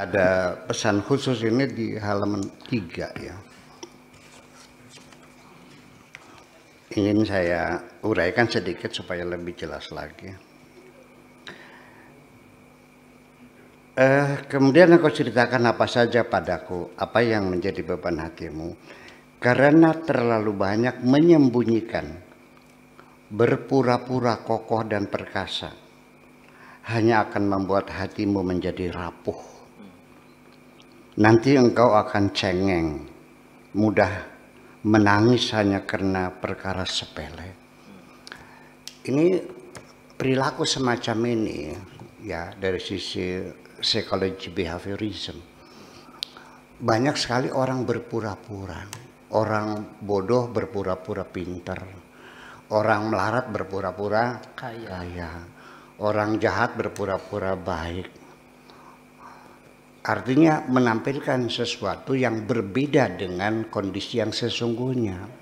ada pesan khusus ini di halaman 3 ya. Ingin saya uraikan sedikit supaya lebih jelas lagi. Eh, kemudian aku ceritakan apa saja padaku, apa yang menjadi beban hatimu, karena terlalu banyak menyembunyikan, berpura-pura kokoh dan perkasa, hanya akan membuat hatimu menjadi rapuh nanti engkau akan cengeng, mudah menangis hanya karena perkara sepele. Ini perilaku semacam ini ya dari sisi psikologi behaviorism. Banyak sekali orang berpura-pura, orang bodoh berpura-pura pinter, orang melarat berpura-pura kaya. kaya, orang jahat berpura-pura baik, Artinya menampilkan sesuatu yang berbeda dengan kondisi yang sesungguhnya.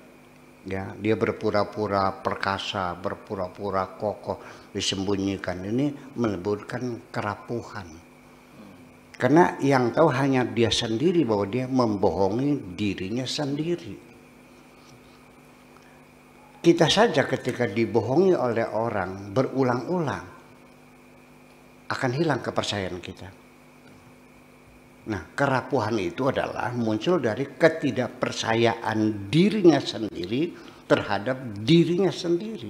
Ya, dia berpura-pura perkasa, berpura-pura kokoh, disembunyikan. Ini menimbulkan kerapuhan. Karena yang tahu hanya dia sendiri bahwa dia membohongi dirinya sendiri. Kita saja ketika dibohongi oleh orang berulang-ulang akan hilang kepercayaan kita. Nah, kerapuhan itu adalah muncul dari ketidakpercayaan dirinya sendiri terhadap dirinya sendiri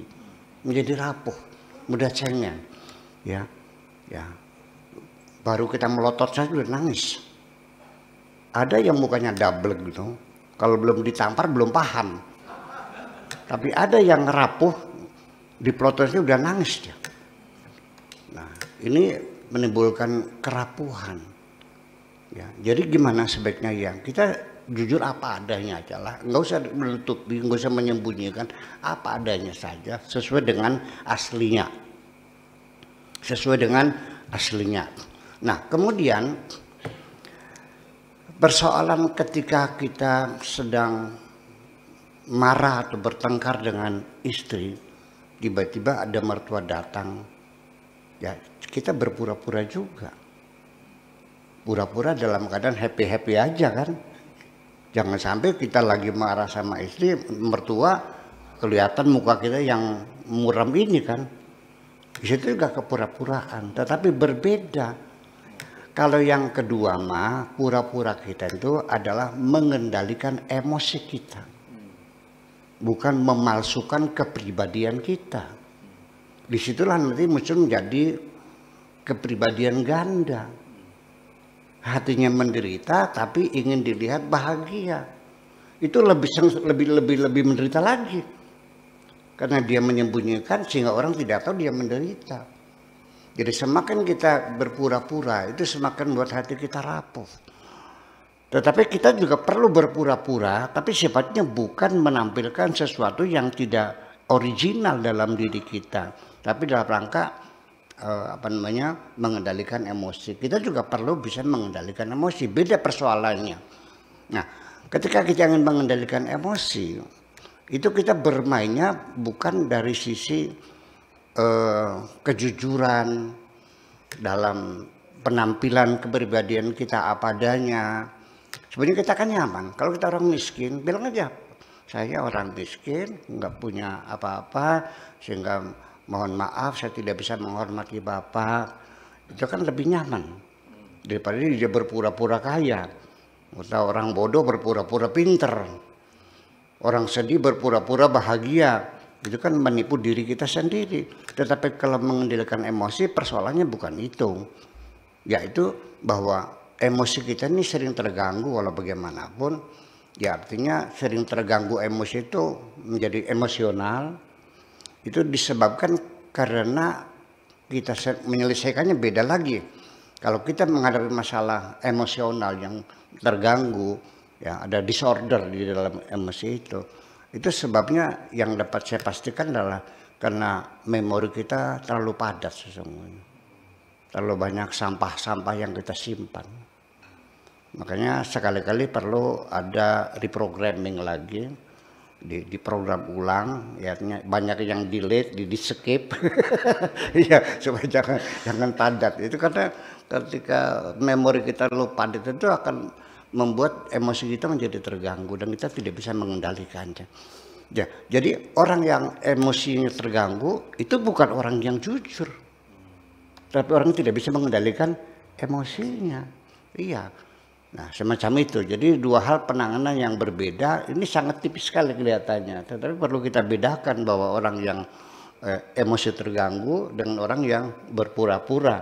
menjadi rapuh, mudah cengeng, ya, ya. Baru kita melotot saja sudah nangis. Ada yang mukanya double gitu, kalau belum ditampar belum paham. Tapi ada yang rapuh diprotesnya udah nangis dia. Nah, ini menimbulkan kerapuhan Ya, jadi gimana sebaiknya yang Kita jujur apa adanya aja lah, nggak usah menutupi, nggak usah menyembunyikan, apa adanya saja sesuai dengan aslinya, sesuai dengan aslinya. Nah, kemudian persoalan ketika kita sedang marah atau bertengkar dengan istri, tiba-tiba ada mertua datang, ya kita berpura-pura juga pura-pura dalam keadaan happy-happy aja kan. Jangan sampai kita lagi marah sama istri, mertua, kelihatan muka kita yang muram ini kan. Di situ juga kepura-puraan, tetapi berbeda. Kalau yang kedua mah, pura-pura kita itu adalah mengendalikan emosi kita. Bukan memalsukan kepribadian kita. Disitulah nanti muncul menjadi kepribadian ganda hatinya menderita tapi ingin dilihat bahagia. Itu lebih lebih lebih lebih menderita lagi. Karena dia menyembunyikan sehingga orang tidak tahu dia menderita. Jadi semakin kita berpura-pura itu semakin buat hati kita rapuh. Tetapi kita juga perlu berpura-pura, tapi sifatnya bukan menampilkan sesuatu yang tidak original dalam diri kita, tapi dalam rangka uh, apa namanya mengendalikan emosi. Kita juga perlu bisa mengendalikan emosi. Beda persoalannya. Nah, ketika kita ingin mengendalikan emosi, itu kita bermainnya bukan dari sisi uh, kejujuran dalam penampilan kepribadian kita apa adanya. Sebenarnya kita kan nyaman. Kalau kita orang miskin, bilang aja saya orang miskin, nggak punya apa-apa, sehingga mohon maaf saya tidak bisa menghormati Bapak. Itu kan lebih nyaman daripada dia berpura-pura kaya. Atau orang bodoh berpura-pura pinter. Orang sedih berpura-pura bahagia. Itu kan menipu diri kita sendiri. Tetapi kalau mengendalikan emosi persoalannya bukan itu. Yaitu bahwa emosi kita ini sering terganggu walau bagaimanapun. Ya artinya sering terganggu emosi itu menjadi emosional, itu disebabkan karena kita menyelesaikannya beda lagi. Kalau kita menghadapi masalah emosional yang terganggu, ya ada disorder di dalam emosi itu, itu sebabnya yang dapat saya pastikan adalah karena memori kita terlalu padat sesungguhnya. Terlalu banyak sampah-sampah yang kita simpan. Makanya sekali-kali perlu ada reprogramming lagi di, di program ulang ya banyak yang delete di, di skip ya supaya jangan jangan padat itu karena ketika memori kita terlalu padat itu akan membuat emosi kita menjadi terganggu dan kita tidak bisa mengendalikannya ya jadi orang yang emosinya terganggu itu bukan orang yang jujur tapi orang tidak bisa mengendalikan emosinya iya Nah, semacam itu. Jadi dua hal penanganan yang berbeda ini sangat tipis sekali kelihatannya. Tetapi perlu kita bedakan bahwa orang yang eh, emosi terganggu dengan orang yang berpura-pura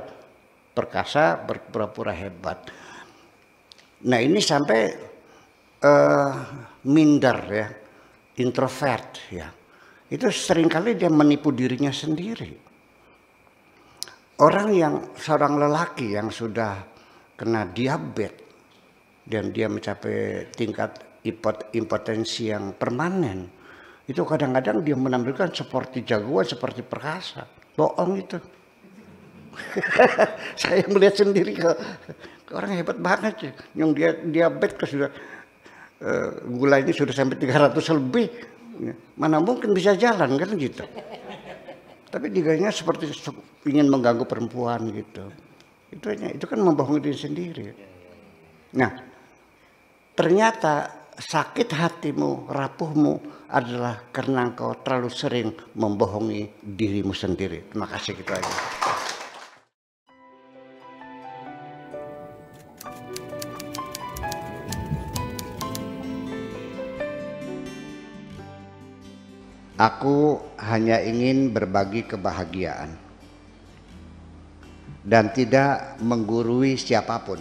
perkasa, berpura-pura hebat. Nah, ini sampai eh, minder ya, introvert ya. Itu seringkali dia menipu dirinya sendiri. Orang yang seorang lelaki yang sudah kena diabetes dan dia mencapai tingkat impotensi yang permanen itu kadang-kadang dia menampilkan seperti jagoan seperti perkasa bohong itu saya melihat sendiri ke, orang hebat banget sih yang dia diabetes sudah uh, ini sudah sampai 300 lebih ya, mana mungkin bisa jalan kan gitu tapi diganya seperti ingin mengganggu perempuan gitu itu hanya itu kan membohongi diri sendiri nah Ternyata sakit hatimu, rapuhmu adalah karena kau terlalu sering membohongi dirimu sendiri. Terima kasih gitu aja. Aku hanya ingin berbagi kebahagiaan dan tidak menggurui siapapun.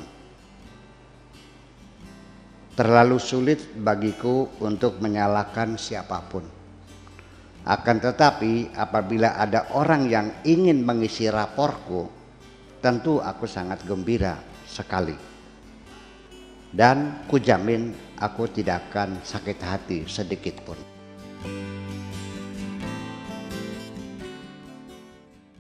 Terlalu sulit bagiku untuk menyalahkan siapapun. Akan tetapi, apabila ada orang yang ingin mengisi raporku, tentu aku sangat gembira sekali. Dan kujamin aku tidak akan sakit hati sedikit pun.